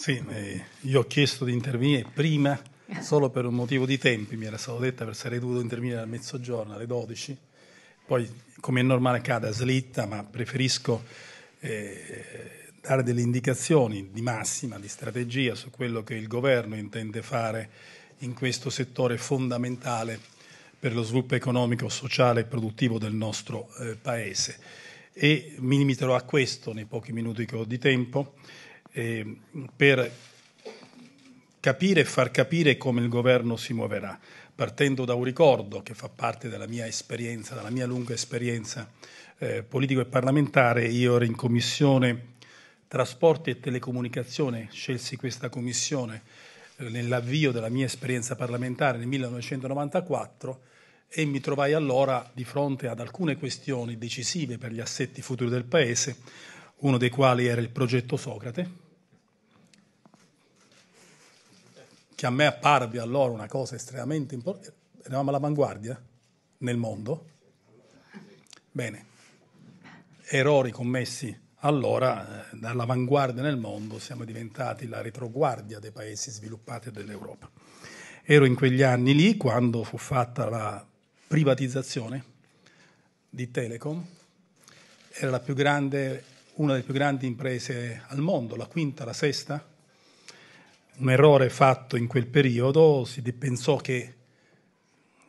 Sì, eh, io ho chiesto di intervenire prima solo per un motivo di tempi, mi era stato detto per sarei dovuto intervenire al mezzogiorno, alle 12, poi come è normale cada slitta, ma preferisco eh, dare delle indicazioni di massima, di strategia su quello che il governo intende fare in questo settore fondamentale per lo sviluppo economico, sociale e produttivo del nostro eh, Paese. E mi limiterò a questo nei pochi minuti che ho di tempo eh, per capire e far capire come il governo si muoverà, partendo da un ricordo che fa parte della mia esperienza, della mia lunga esperienza eh, politico e parlamentare. Io ero in commissione trasporti e telecomunicazione, scelsi questa commissione eh, nell'avvio della mia esperienza parlamentare nel 1994 e mi trovai allora di fronte ad alcune questioni decisive per gli assetti futuri del Paese, uno dei quali era il progetto Socrate, che a me apparve allora una cosa estremamente importante, eravamo all'avanguardia nel mondo. Bene, errori commessi allora eh, dall'avanguardia nel mondo siamo diventati la retroguardia dei paesi sviluppati dell'Europa. Ero in quegli anni lì quando fu fatta la privatizzazione di Telecom, era più grande, una delle più grandi imprese al mondo, la quinta, la sesta, un errore fatto in quel periodo, si pensò che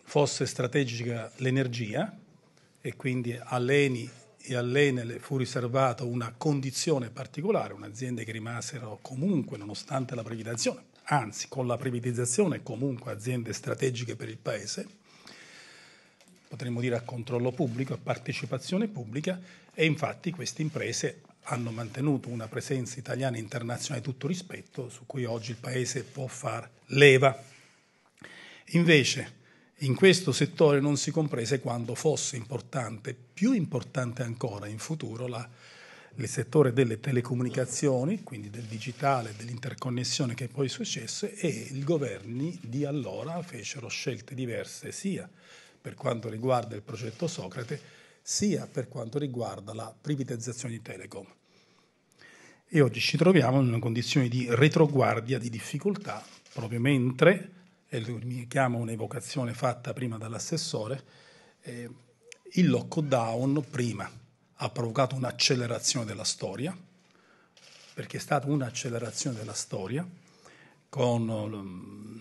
fosse strategica l'energia e quindi all'ENI e all'Enel fu riservata una condizione particolare, un'azienda che rimasero comunque, nonostante la privatizzazione, anzi con la privatizzazione comunque aziende strategiche per il Paese, potremmo dire a controllo pubblico, a partecipazione pubblica, e infatti queste imprese hanno mantenuto una presenza italiana internazionale di tutto rispetto, su cui oggi il Paese può far leva. Invece, in questo settore non si comprese quando fosse importante, più importante ancora in futuro, la, il settore delle telecomunicazioni, quindi del digitale, dell'interconnessione che poi successe, e i governi di allora fecero scelte diverse sia per quanto riguarda il progetto Socrate, sia per quanto riguarda la privatizzazione di Telecom. E oggi ci troviamo in una condizione di retroguardia, di difficoltà, proprio mentre, e mi chiamo un'evocazione fatta prima dall'assessore, eh, il lockdown prima ha provocato un'accelerazione della storia, perché è stata un'accelerazione della storia, con mm,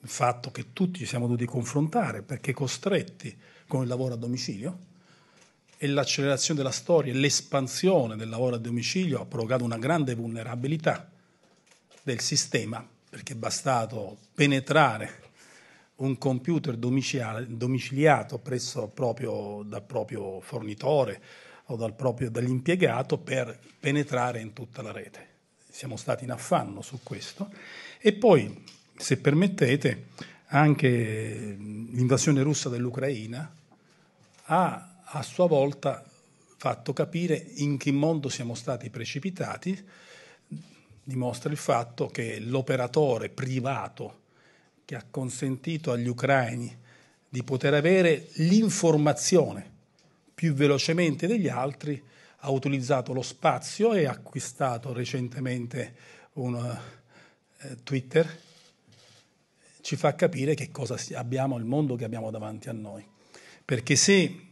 il fatto che tutti ci siamo dovuti confrontare perché costretti con il lavoro a domicilio, e l'accelerazione della storia e l'espansione del lavoro a domicilio ha provocato una grande vulnerabilità del sistema, perché è bastato penetrare un computer domiciliato presso proprio, dal proprio fornitore o dal proprio, dall'impiegato per penetrare in tutta la rete. Siamo stati in affanno su questo. E poi, se permettete, anche l'invasione russa dell'Ucraina ha a sua volta fatto capire in che mondo siamo stati precipitati, dimostra il fatto che l'operatore privato che ha consentito agli ucraini di poter avere l'informazione più velocemente degli altri, ha utilizzato lo spazio e ha acquistato recentemente un eh, Twitter, ci fa capire che cosa abbiamo, il mondo che abbiamo davanti a noi. Perché se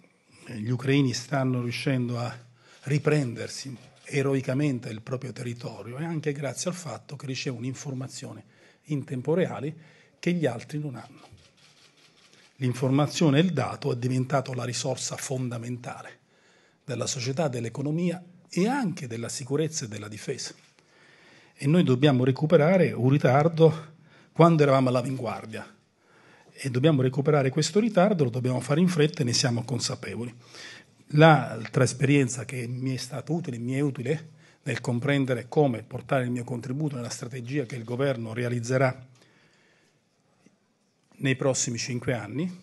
gli ucraini stanno riuscendo a riprendersi eroicamente il proprio territorio e anche grazie al fatto che ricevono informazioni in tempo reale che gli altri non hanno. L'informazione e il dato è diventato la risorsa fondamentale della società, dell'economia e anche della sicurezza e della difesa. E noi dobbiamo recuperare un ritardo quando eravamo all'avanguardia e dobbiamo recuperare questo ritardo, lo dobbiamo fare in fretta e ne siamo consapevoli. L'altra esperienza che mi è stata utile, mi è utile nel comprendere come portare il mio contributo nella strategia che il governo realizzerà nei prossimi cinque anni,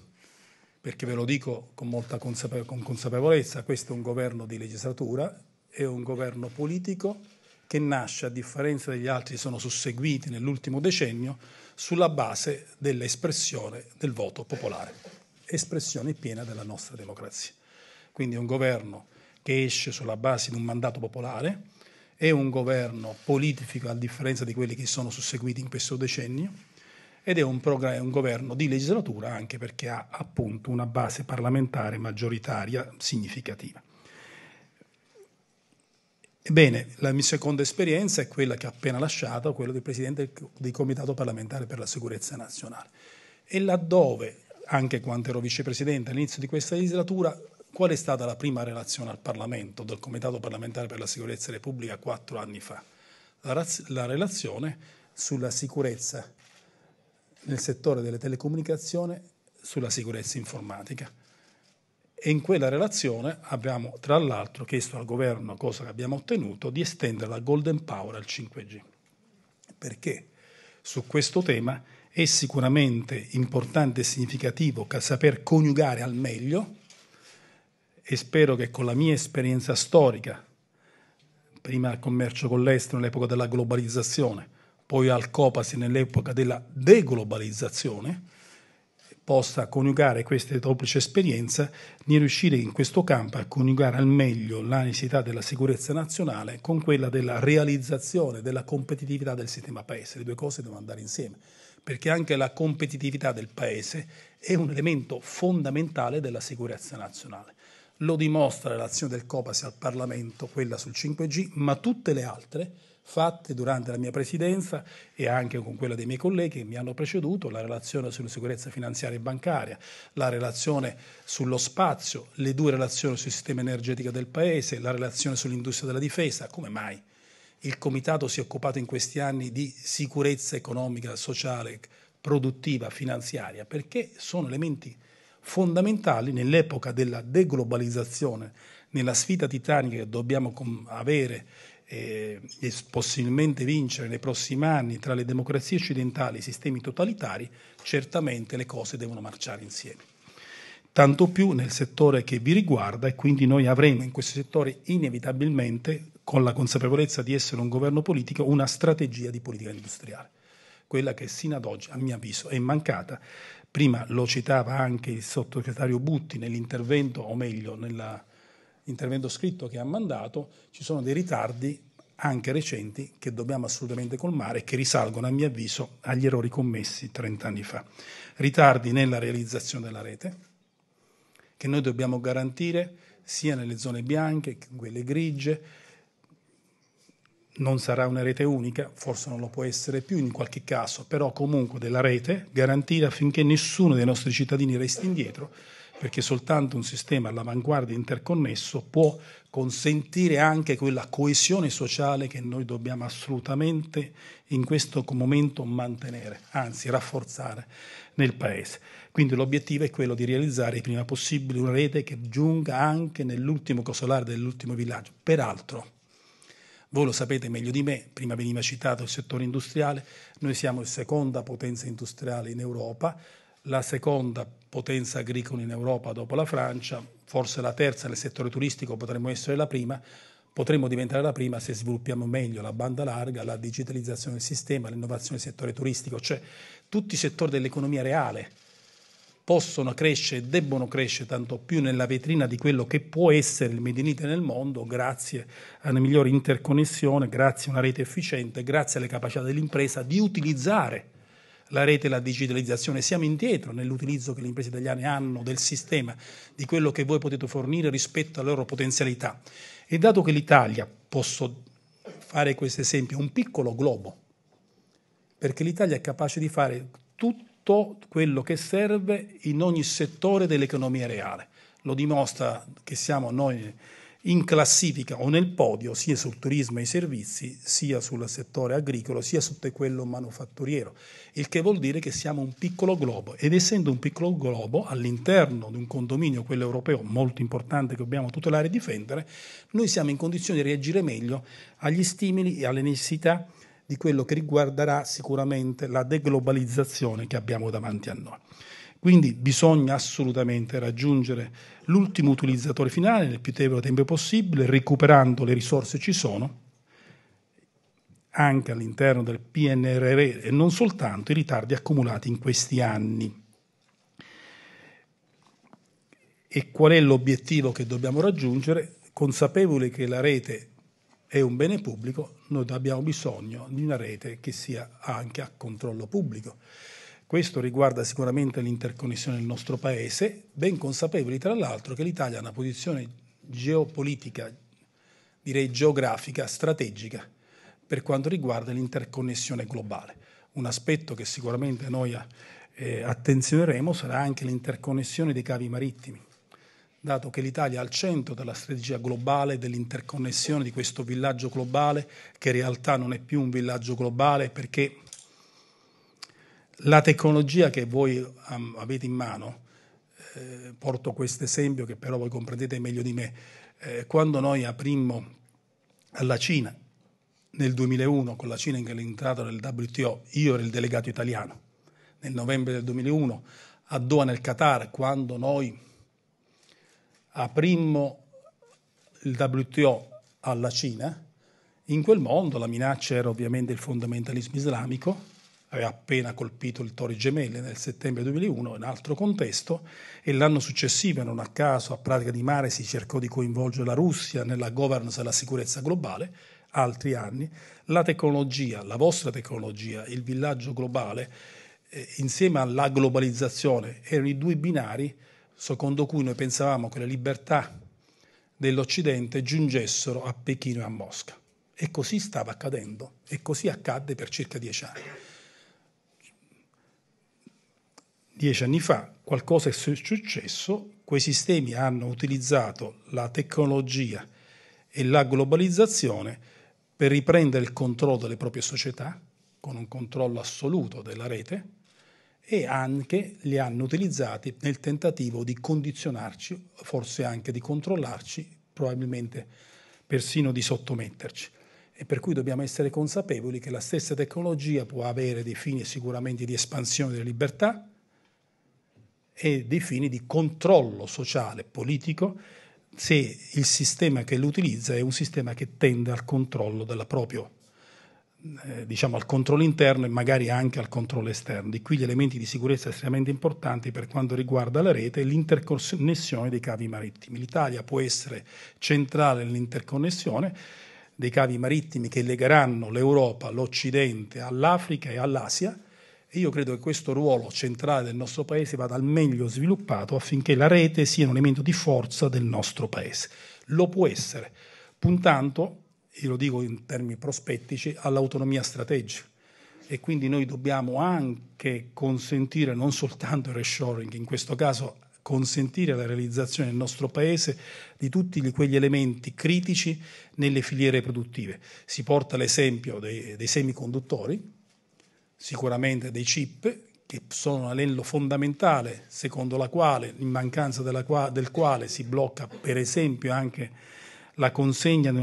perché ve lo dico con molta consapevolezza, questo è un governo di legislatura, è un governo politico che nasce, a differenza degli altri che sono susseguiti nell'ultimo decennio, sulla base dell'espressione del voto popolare, espressione piena della nostra democrazia. Quindi è un governo che esce sulla base di un mandato popolare, è un governo politico a differenza di quelli che sono susseguiti in questo decennio ed è un, un, governo di legislatura anche perché ha appunto una base parlamentare maggioritaria significativa. Ebbene, la mia seconda esperienza è quella che ho appena lasciato, quella del Presidente del Comitato parlamentare per la sicurezza nazionale. E laddove, anche quando ero Vicepresidente all'inizio di questa legislatura, qual è stata la prima relazione al Parlamento del Comitato parlamentare per la sicurezza Repubblica quattro anni fa? La, la relazione sulla sicurezza nel settore delle telecomunicazioni, sulla sicurezza informatica e in quella relazione abbiamo tra l'altro chiesto al governo, cosa che abbiamo ottenuto, di estendere la golden power al 5G. Perché su questo tema è sicuramente importante e significativo saper coniugare al meglio e spero che con la mia esperienza storica, prima al commercio con l'estero nell'epoca della globalizzazione, poi al Copasi nell'epoca della deglobalizzazione, possa coniugare questa duplice esperienza di riuscire in questo campo a coniugare al meglio la necessità della sicurezza nazionale con quella della realizzazione della competitività del sistema paese. Le due cose devono andare insieme, perché anche la competitività del paese è un elemento fondamentale della sicurezza nazionale. Lo dimostra l'azione del Copasi al Parlamento, quella sul 5G, ma tutte le altre fatte durante la mia presidenza e anche con quella dei miei colleghi che mi hanno preceduto, la relazione sulla sicurezza finanziaria e bancaria, la relazione sullo spazio, le due relazioni sul sistema energetico del Paese, la relazione sull'industria della difesa. Come mai il Comitato si è occupato in questi anni di sicurezza economica, sociale, produttiva, finanziaria? Perché sono elementi fondamentali nell'epoca della deglobalizzazione, nella sfida titanica che dobbiamo avere eh, e possibilmente vincere nei prossimi anni tra le democrazie occidentali e i sistemi totalitari, certamente le cose devono marciare insieme. Tanto più nel settore che vi riguarda e quindi noi avremo in questo settore inevitabilmente, con la consapevolezza di essere un governo politico, una strategia di politica industriale, quella che sino ad oggi, a mio avviso, è mancata. Prima lo citava anche il sottosegretario Butti nell'intervento, o meglio, nella intervento scritto che ha mandato, ci sono dei ritardi anche recenti che dobbiamo assolutamente colmare e che risalgono, a mio avviso, agli errori commessi 30 anni fa. Ritardi nella realizzazione della rete, che noi dobbiamo garantire sia nelle zone bianche che in quelle grigie. Non sarà una rete unica, forse non lo può essere più in qualche caso, però comunque della rete, garantire affinché nessuno dei nostri cittadini resti indietro perché soltanto un sistema all'avanguardia interconnesso può consentire anche quella coesione sociale che noi dobbiamo assolutamente in questo momento mantenere, anzi rafforzare nel Paese. Quindi l'obiettivo è quello di realizzare il prima possibile una rete che giunga anche nell'ultimo cosolare dell'ultimo villaggio. Peraltro, voi lo sapete meglio di me, prima veniva citato il settore industriale, noi siamo la seconda potenza industriale in Europa, la seconda potenza agricola in Europa dopo la Francia, forse la terza nel settore turistico potremmo essere la prima, potremmo diventare la prima se sviluppiamo meglio la banda larga, la digitalizzazione del sistema, l'innovazione del settore turistico, cioè tutti i settori dell'economia reale possono crescere e debbono crescere tanto più nella vetrina di quello che può essere il Made in Italy nel mondo grazie a una migliore interconnessione, grazie a una rete efficiente, grazie alle capacità dell'impresa di utilizzare la rete e la digitalizzazione, siamo indietro nell'utilizzo che le imprese italiane hanno del sistema, di quello che voi potete fornire rispetto alle loro potenzialità. E dato che l'Italia, posso fare questo esempio, è un piccolo globo, perché l'Italia è capace di fare tutto quello che serve in ogni settore dell'economia reale. Lo dimostra che siamo noi in classifica o nel podio sia sul turismo e i servizi, sia sul settore agricolo, sia su quello manufatturiero, il che vuol dire che siamo un piccolo globo ed essendo un piccolo globo all'interno di un condominio, quello europeo, molto importante che dobbiamo tutelare e difendere, noi siamo in condizione di reagire meglio agli stimoli e alle necessità di quello che riguarderà sicuramente la deglobalizzazione che abbiamo davanti a noi. Quindi bisogna assolutamente raggiungere l'ultimo utilizzatore finale nel più tempo possibile, recuperando le risorse che ci sono anche all'interno del PNRR e non soltanto i ritardi accumulati in questi anni. E qual è l'obiettivo che dobbiamo raggiungere? Consapevoli che la rete è un bene pubblico, noi abbiamo bisogno di una rete che sia anche a controllo pubblico. Questo riguarda sicuramente l'interconnessione del nostro Paese, ben consapevoli tra l'altro che l'Italia ha una posizione geopolitica, direi geografica, strategica per quanto riguarda l'interconnessione globale. Un aspetto che sicuramente noi eh, attenzioneremo sarà anche l'interconnessione dei cavi marittimi dato che l'Italia è al centro della strategia globale, dell'interconnessione di questo villaggio globale, che in realtà non è più un villaggio globale perché la tecnologia che voi um, avete in mano, eh, porto questo esempio che però voi comprendete meglio di me, eh, quando noi aprimmo alla Cina nel 2001 con la Cina che è entrata nel WTO, io ero il delegato italiano, nel novembre del 2001 a Doha nel Qatar, quando noi aprimmo il WTO alla Cina, in quel mondo la minaccia era ovviamente il fondamentalismo islamico, aveva appena colpito il Tori Gemelle nel settembre 2001 in altro contesto e l'anno successivo, non a caso, a Pratica di Mare si cercò di coinvolgere la Russia nella governance e la sicurezza globale, altri anni, la tecnologia, la vostra tecnologia, il villaggio globale, eh, insieme alla globalizzazione, erano i due binari secondo cui noi pensavamo che le libertà dell'Occidente giungessero a Pechino e a Mosca. E così stava accadendo e così accadde per circa dieci anni dieci anni fa qualcosa è successo, quei sistemi hanno utilizzato la tecnologia e la globalizzazione per riprendere il controllo delle proprie società, con un controllo assoluto della rete, e anche li hanno utilizzati nel tentativo di condizionarci, forse anche di controllarci, probabilmente persino di sottometterci. E per cui dobbiamo essere consapevoli che la stessa tecnologia può avere dei fini sicuramente di espansione delle libertà, e dei fini di controllo sociale, politico, se il sistema che lo utilizza è un sistema che tende al controllo della propria eh, diciamo al controllo interno e magari anche al controllo esterno. Di qui gli elementi di sicurezza estremamente importanti per quanto riguarda la rete e l'interconnessione dei cavi marittimi. L'Italia può essere centrale nell'interconnessione dei cavi marittimi che legheranno l'Europa, l'Occidente all'Africa e all'Asia e io credo che questo ruolo centrale del nostro Paese vada al meglio sviluppato affinché la rete sia un elemento di forza del nostro Paese. Lo può essere, puntando, e lo dico in termini prospettici, all'autonomia strategica. E quindi noi dobbiamo anche consentire non soltanto il reshoring, in questo caso consentire la realizzazione nel nostro Paese di tutti quegli elementi critici nelle filiere produttive. Si porta l'esempio dei, dei semiconduttori, sicuramente dei chip che sono un anello fondamentale secondo la quale, in mancanza qua, del quale si blocca per esempio anche la consegna di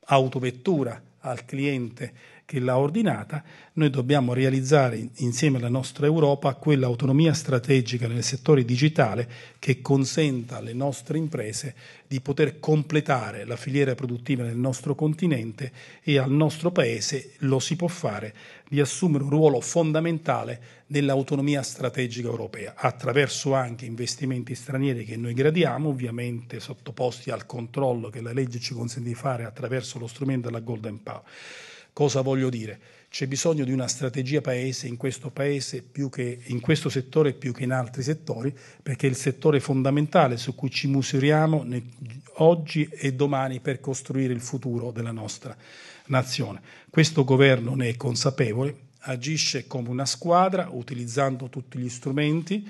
un'autovettura al cliente che l'ha ordinata, noi dobbiamo realizzare insieme alla nostra Europa quell'autonomia strategica nel settore digitale che consenta alle nostre imprese di poter completare la filiera produttiva nel nostro continente e al nostro Paese lo si può fare di assumere un ruolo fondamentale nell'autonomia strategica europea, attraverso anche investimenti stranieri che noi gradiamo, ovviamente sottoposti al controllo che la legge ci consente di fare attraverso lo strumento della Golden Power. Cosa voglio dire? C'è bisogno di una strategia paese in questo paese più che in questo settore più che in altri settori, perché è il settore fondamentale su cui ci misuriamo oggi e domani per costruire il futuro della nostra nazione. Questo governo ne è consapevole, agisce come una squadra utilizzando tutti gli strumenti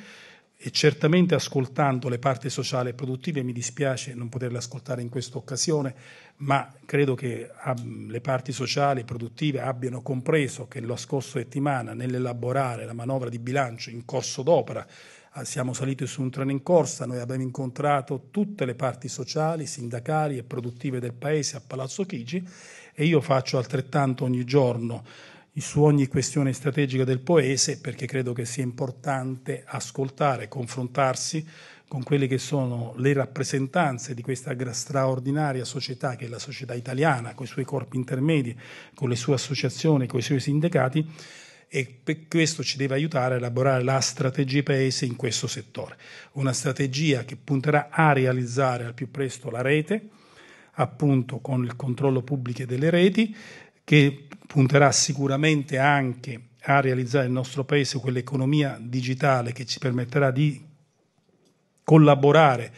e certamente ascoltando le parti sociali e produttive, mi dispiace non poterle ascoltare in questa occasione, ma credo che ah, le parti sociali e produttive abbiano compreso che la scorsa settimana nell'elaborare la manovra di bilancio in corso d'opera ah, siamo saliti su un treno in corsa, noi abbiamo incontrato tutte le parti sociali, sindacali e produttive del Paese a Palazzo Chigi e io faccio altrettanto ogni giorno su ogni questione strategica del Paese perché credo che sia importante ascoltare, confrontarsi con quelle che sono le rappresentanze di questa straordinaria società che è la società italiana, con i suoi corpi intermedi, con le sue associazioni, con i suoi sindacati e questo ci deve aiutare a elaborare la strategia Paese in questo settore. Una strategia che punterà a realizzare al più presto la rete, appunto con il controllo pubblico delle reti, che punterà sicuramente anche a realizzare il nostro paese quell'economia digitale che ci permetterà di collaborare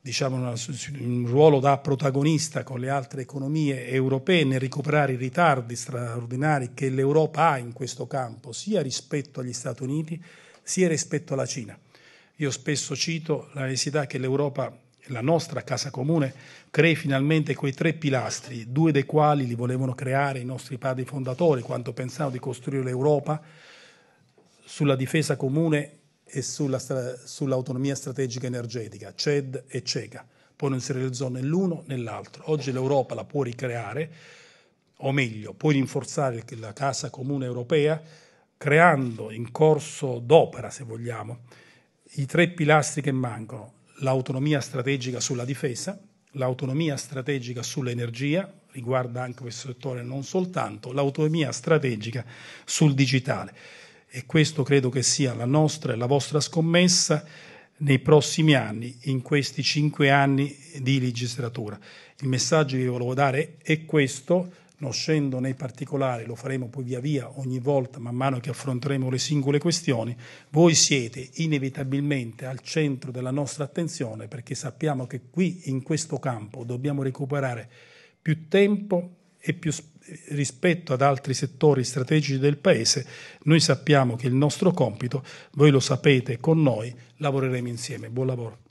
diciamo, un ruolo da protagonista con le altre economie europee nel recuperare i ritardi straordinari che l'Europa ha in questo campo, sia rispetto agli Stati Uniti sia rispetto alla Cina. Io spesso cito la necessità che l'Europa la nostra casa comune crei finalmente quei tre pilastri, due dei quali li volevano creare i nostri padri fondatori quando pensavano di costruire l'Europa sulla difesa comune e sulla, sull'autonomia strategica energetica, CED e CECA. Poi non si realizzò né l'uno né l'altro. Oggi l'Europa la può ricreare, o meglio, può rinforzare la casa comune europea creando in corso d'opera, se vogliamo, i tre pilastri che mancano, l'autonomia strategica sulla difesa, l'autonomia strategica sull'energia, riguarda anche questo settore non soltanto, l'autonomia strategica sul digitale. E questo credo che sia la nostra e la vostra scommessa nei prossimi anni, in questi cinque anni di legislatura. Il messaggio che vi volevo dare è questo non scendo nei particolari, lo faremo poi via via ogni volta man mano che affronteremo le singole questioni, voi siete inevitabilmente al centro della nostra attenzione perché sappiamo che qui in questo campo dobbiamo recuperare più tempo e più rispetto ad altri settori strategici del Paese. Noi sappiamo che il nostro compito, voi lo sapete con noi, lavoreremo insieme. Buon lavoro.